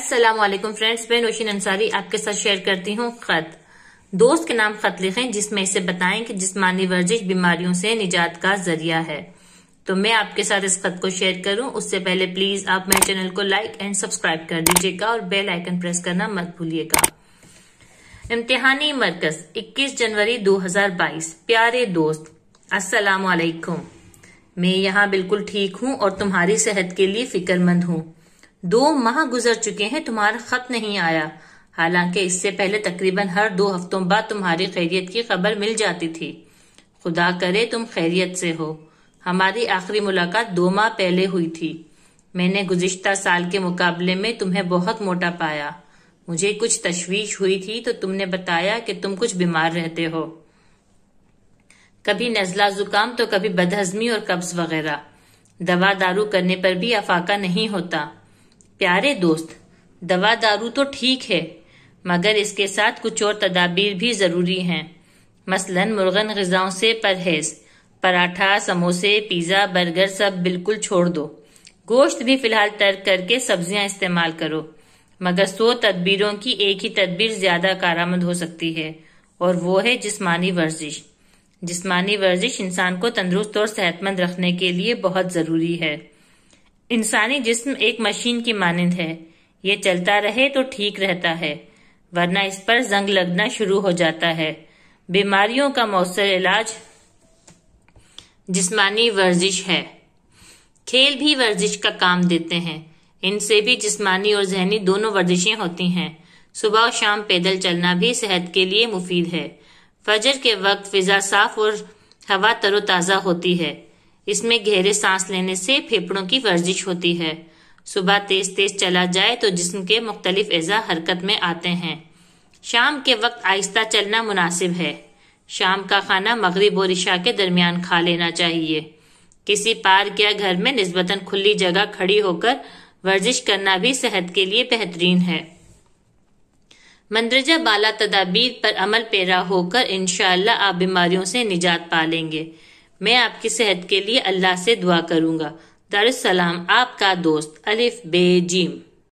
अस्सलाम वालेकुम फ्रेंड्स मैं नौशीन अंसारी आपके साथ शेयर करती हूँ खत दोस्त के नाम खत लिखें जिसमें इसे बताएं कि जिस्मानी वर्जिश बीमारियों से निजात का जरिया है तो मैं आपके साथ इस खत को शेयर करूं उससे पहले प्लीज आप मेरे चैनल को लाइक एंड सब्सक्राइब कर दीजिएगा और बेल आइकन प्रेस करना मत भूलिएगा इम्तिहानी मरकज 21 जनवरी 2022 प्यारे दोस्त अस्सलाम वालेकुम मैं यहाँ बिल्कुल ठीक हूँ और तुम्हारी सेहत के लिए फिक्रमंद हूँ दो माह गुजर चुके हैं तुम्हारा खत नहीं आया हालांकि इससे पहले तकरीबन हर दो हफ्तों बाद तुम्हारी खैरियत की खबर मिल जाती थी खुदा करे तुम खैरियत से हो हमारी आखिरी मुलाकात दो माह पहले हुई थी मैंने गुजश्ता साल के मुकाबले में तुम्हें बहुत मोटा पाया मुझे कुछ तशवीश हुई थी तो तुमने बताया कि तुम कुछ बीमार रहते हो कभी नजला जुकाम तो कभी बदहजमी और कब्ज वगैरह दवा दारू करने पर भी अफाका नहीं होता प्यारे दोस्त दवा दारू तो ठीक है मगर इसके साथ कुछ और तदाबीर भी ज़रूरी हैं मसलन मुर्गन गज़ाओं से परहेज पराठा समोसे पिज़्ज़ा बर्गर सब बिल्कुल छोड़ दो गोश्त भी फ़िलहाल तर्क करके सब्जियां इस्तेमाल करो मगर सो तदबीरों की एक ही तदबीर ज़्यादा कारामद हो सकती है और वो है जिस्मानी वर्जिश जिस्मानी वर्जिश इंसान को तंदुरुस्त और सेहतमंद रखने के लिए बहुत ज़रूरी है इंसानी जिस्म एक मशीन की मानंद है ये चलता रहे तो ठीक रहता है वरना इस पर जंग लगना शुरू हो जाता है बीमारियों का मौसर इलाज जिस्मानी वर्जिश है खेल भी वर्जिश का काम देते हैं इनसे भी जिस्मानी और जहनी दोनों वर्जिशें होती हैं सुबह और शाम पैदल चलना भी सेहत के लिए मुफीद है फजर के वक्त फिजा साफ और हवा तरोताज़ा होती है इसमें गहरे सांस लेने से फेफड़ों की वर्जिश होती है सुबह तेज तेज चला जाए तो जिसम के मुख्तलिफ अज़ा हरकत में आते हैं शाम के वक्त आहिस्ता चलना मुनासिब है शाम का खाना मगरब और इशा के दरमियान खा लेना चाहिए किसी पार्क या घर में नस्बतन खुली जगह खड़ी होकर वर्जिश करना भी सेहत के लिए बेहतरीन है मंदरजा बाला तदाबीर पर अमल पैरा होकर इनशाला आप बीमारियों से निजात पा लेंगे मैं आपकी सेहत के लिए अल्लाह से दुआ करूंगा दरसलाम आपका दोस्त अलिफ बे जीम